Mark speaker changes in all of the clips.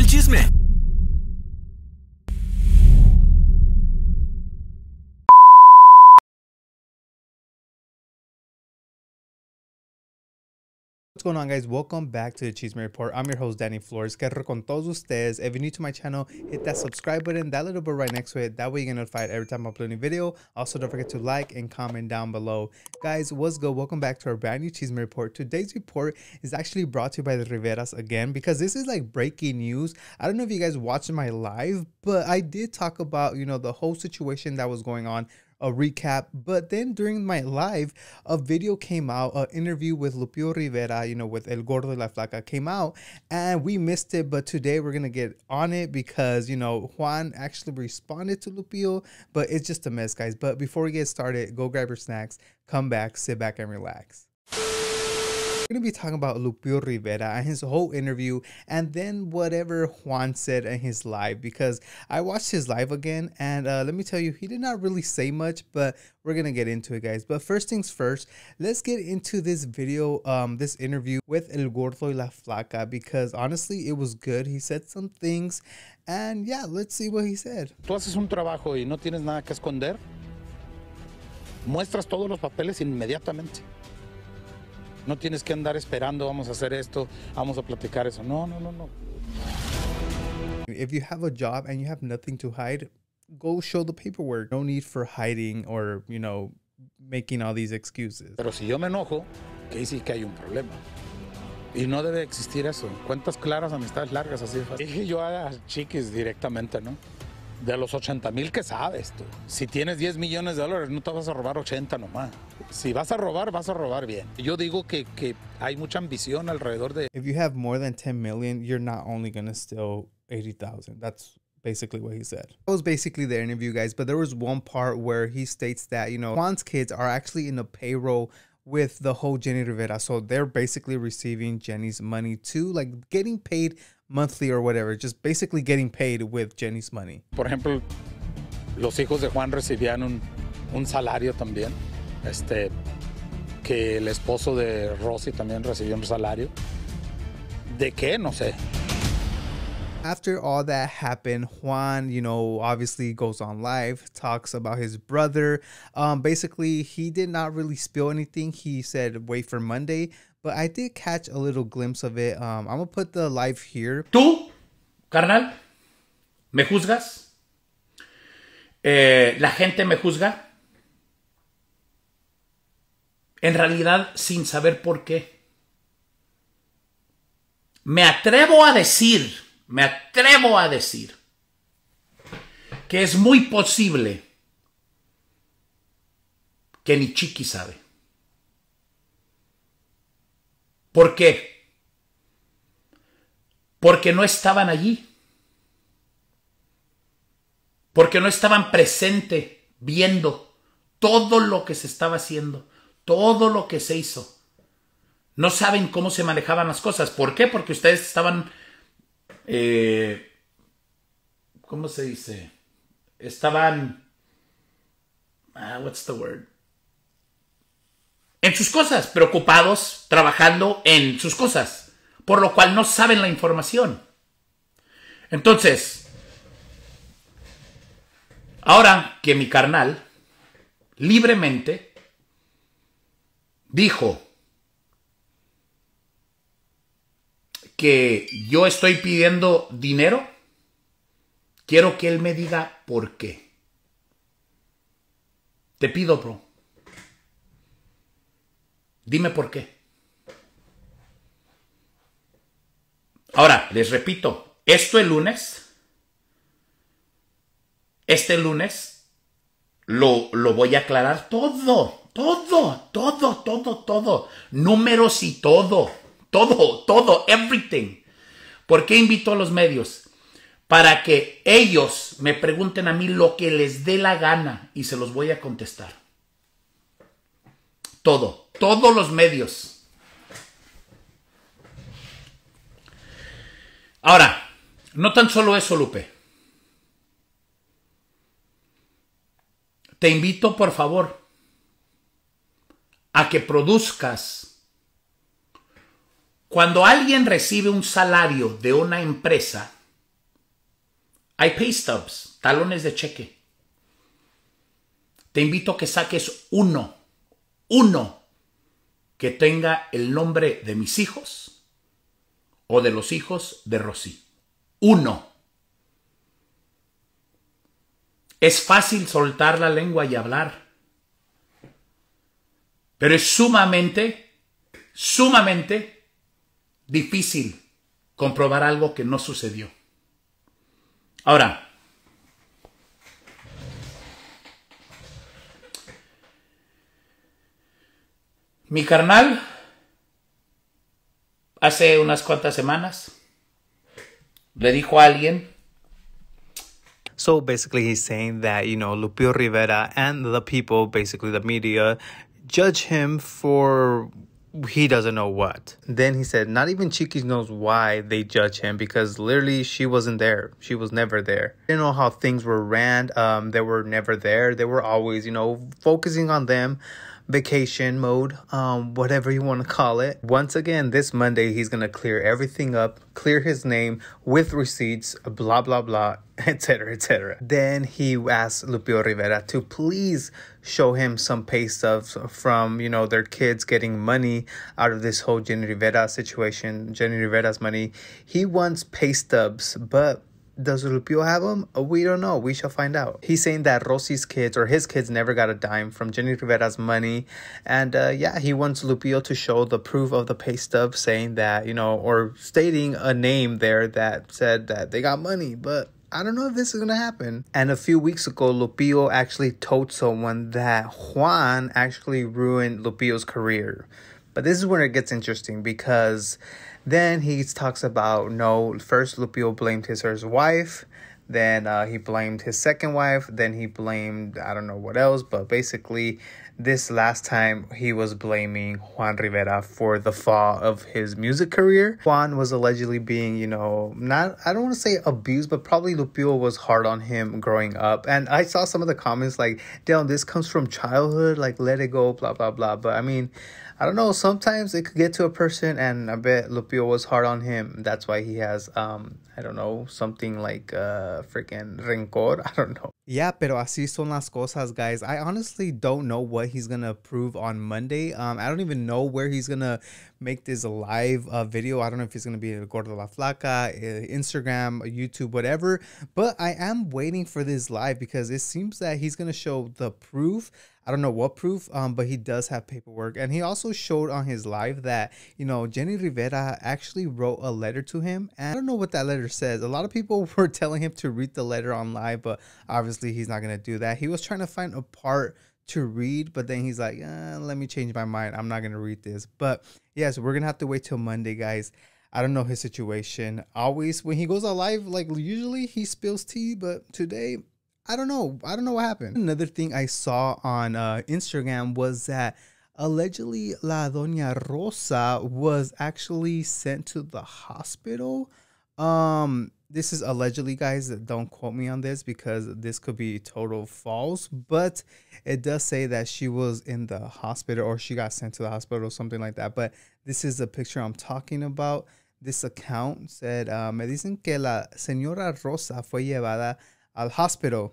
Speaker 1: चल चीज में
Speaker 2: What's going on guys? Welcome back to the Cheeseman Report. I'm your host Danny Flores. Guerrero con todos ustedes. If you're new to my channel, hit that subscribe button, that little bell right next to it. That way you get notified every time I upload a new video. Also, don't forget to like and comment down below. Guys, what's good? Welcome back to our brand new Cheeseman Report. Today's report is actually brought to you by the Riveras again because this is like breaking news. I don't know if you guys watched my live, but I did talk about, you know, the whole situation that was going on a recap. But then during my live, a video came out, an interview with Lupio Rivera, you know, with El Gordo la Flaca came out, and we missed it. But today we're gonna get on it because you know Juan actually responded to Lupio, but it's just a mess, guys. But before we get started, go grab your snacks, come back, sit back, and relax. We're going to be talking about Lupio Rivera and his whole interview and then whatever Juan said in his live because I watched his live again and uh, let me tell you, he did not really say much, but we're going to get into it, guys. But first things first, let's get into this video, um, this interview with El Gordo y La Flaca because honestly, it was good. He said some things and yeah, let's see what he said. Tú haces un trabajo y no tienes nada que esconder. Muestras todos los papeles inmediatamente.
Speaker 1: No tienes que andar esperando, vamos a hacer esto, vamos a platicar eso. No, no,
Speaker 2: no, no. If you have a job and you have nothing to hide, go show the paperwork. No need for hiding or, you know, making all these excuses. Pero si yo me enojo,
Speaker 1: que sí que hay un problema. Y no debe existir eso. Cuentas claras, amistades largas, así de fácil. Dije yo a las chiquis directamente, ¿no? de los 80 mil que sabes tú. Si tienes 10 millones de dólares, no te vas a robar 80 nomás. Si vas a robar, vas a robar bien. Yo digo que, que hay mucha ambición alrededor de...
Speaker 2: If you have more than 10 million, you're not only going to steal 80,000. That's basically what he said. That was basically the interview, guys. But there was one part where he states that, you know, Juan's kids are actually in the payroll with the whole Jenny Rivera. So they're basically receiving Jenny's money too, like getting paid monthly or whatever, just basically getting paid with Jenny's money. Por ejemplo,
Speaker 1: los hijos de Juan recibían un, un salario también. Este, que el esposo de Rosy también recibió un salario. ¿De qué? No sé.
Speaker 2: After all that happened, Juan, you know, obviously goes on live, talks about his brother. Um, basically, he did not really spill anything. He said, wait for Monday, but I did catch a little glimpse of it. Um, I'm gonna put the live here. Tú, carnal, me juzgas. Eh, la
Speaker 1: gente me juzga. En realidad, sin saber por qué. Me atrevo a decir me atrevo a decir que es muy posible que ni Chiqui sabe. ¿Por qué? Porque no estaban allí. Porque no estaban presente, viendo todo lo que se estaba haciendo, todo lo que se hizo. No saben cómo se manejaban las cosas. ¿Por qué? Porque ustedes estaban eh, ¿cómo se dice? Estaban, ah, what's the word? En sus cosas, preocupados, trabajando en sus cosas, por lo cual no saben la información. Entonces, ahora que mi carnal libremente dijo, que yo estoy pidiendo dinero, quiero que él me diga por qué. Te pido, bro. Dime por qué. Ahora, les repito, esto el lunes, este lunes, lo, lo voy a aclarar todo, todo, todo, todo, todo, números y todo. Todo, todo, everything. ¿Por qué invito a los medios? Para que ellos me pregunten a mí lo que les dé la gana y se los voy a contestar. Todo, todos los medios. Ahora, no tan solo eso, Lupe. Te invito, por favor, a que produzcas cuando alguien recibe un salario de una empresa, hay pay stubs, talones de cheque. Te invito a que saques uno, uno que tenga el nombre de mis hijos o de los hijos de Rosy. Uno. Es fácil soltar la lengua y hablar, pero es sumamente, sumamente difícil comprobar algo que no sucedió. Ahora, mi carnal, hace unas cuantas semanas,
Speaker 2: le dijo alguien So basically, he's saying that, you know, Lupio Rivera and the people, basically the media, judge him for he doesn't know what. Then he said, not even Chicky knows why they judge him because literally she wasn't there. She was never there. They know how things were ran. Um, they were never there. They were always, you know, focusing on them vacation mode, um, whatever you want to call it. Once again, this Monday, he's going to clear everything up, clear his name with receipts, blah, blah, blah, etc., etc. Then he asked Lupio Rivera to please show him some pay stubs from, you know, their kids getting money out of this whole Jenny Rivera situation, Jenny Rivera's money. He wants pay stubs, but does Lupio have them? Uh, we don't know. We shall find out. He's saying that Rossi's kids or his kids never got a dime from Jenny Rivera's money. And uh, yeah, he wants Lupio to show the proof of the pay stub saying that, you know, or stating a name there that said that they got money. But I don't know if this is gonna happen. And a few weeks ago, Lupio actually told someone that Juan actually ruined Lupio's career but this is where it gets interesting because then he talks about no, first Lupio blamed his first wife, then uh, he blamed his second wife, then he blamed, I don't know what else, but basically this last time he was blaming Juan Rivera for the fall of his music career. Juan was allegedly being, you know, not, I don't want to say abused, but probably Lupillo was hard on him growing up. And I saw some of the comments like, damn, this comes from childhood, like, let it go, blah, blah, blah. But I mean, I don't know, sometimes it could get to a person, and I bet Lupillo was hard on him. That's why he has, um, I don't know, something like uh, freaking rencor. I don't know. Yeah, pero así son las cosas, guys. I honestly don't know what he's gonna prove on Monday. Um, I don't even know where he's gonna make this live uh, video. I don't know if he's gonna be in Gordo La Flaca, uh, Instagram, uh, YouTube, whatever. But I am waiting for this live because it seems that he's gonna show the proof. I don't know what proof, um, but he does have paperwork. And he also showed on his live that, you know, Jenny Rivera actually wrote a letter to him. And I don't know what that letter says. A lot of people were telling him to read the letter on live, but obviously obviously he's not gonna do that. He was trying to find a part to read, but then he's like, eh, let me change my mind. I'm not gonna read this. But yes, we're gonna have to wait till Monday, guys. I don't know his situation. Always when he goes alive, live, like usually he spills tea, but today I don't know. I don't know what happened. Another thing I saw on uh, Instagram was that allegedly La Doña Rosa was actually sent to the hospital um, this is allegedly, guys. Don't quote me on this because this could be total false. But it does say that she was in the hospital or she got sent to the hospital or something like that. But this is the picture I'm talking about. This account said, uh, "Me dicen que la señora Rosa fue llevada al hospital."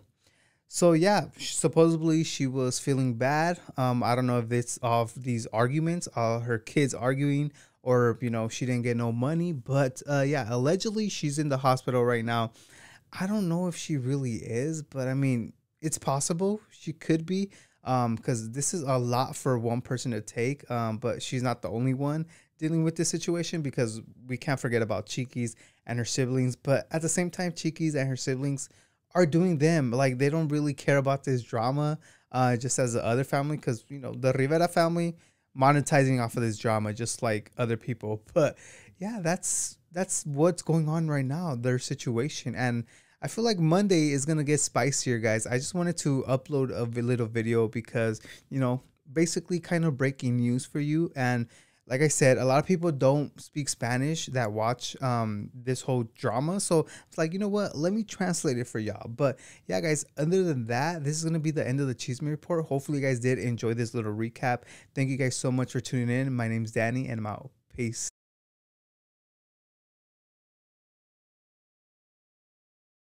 Speaker 2: So yeah, supposedly she was feeling bad. Um, I don't know if it's of these arguments, uh, her kids arguing or you know she didn't get no money but uh, yeah allegedly she's in the hospital right now i don't know if she really is but i mean it's possible she could be because um, this is a lot for one person to take um, but she's not the only one dealing with this situation because we can't forget about cheekies and her siblings but at the same time cheekies and her siblings are doing them like they don't really care about this drama uh, just as the other family because you know the rivera family monetizing off of this drama just like other people. But yeah, that's that's what's going on right now, their situation. And I feel like Monday is gonna get spicier, guys. I just wanted to upload a little video because, you know, basically kind of breaking news for you and like I said, a lot of people don't speak Spanish that watch um, this whole drama. So it's like, you know what? Let me translate it for y'all. But yeah, guys, other than that, this is going to be the end of the Cheeseman Report. Hopefully, you guys did enjoy this little recap. Thank you guys so much for tuning in. My name's Danny, and I'm out. Peace.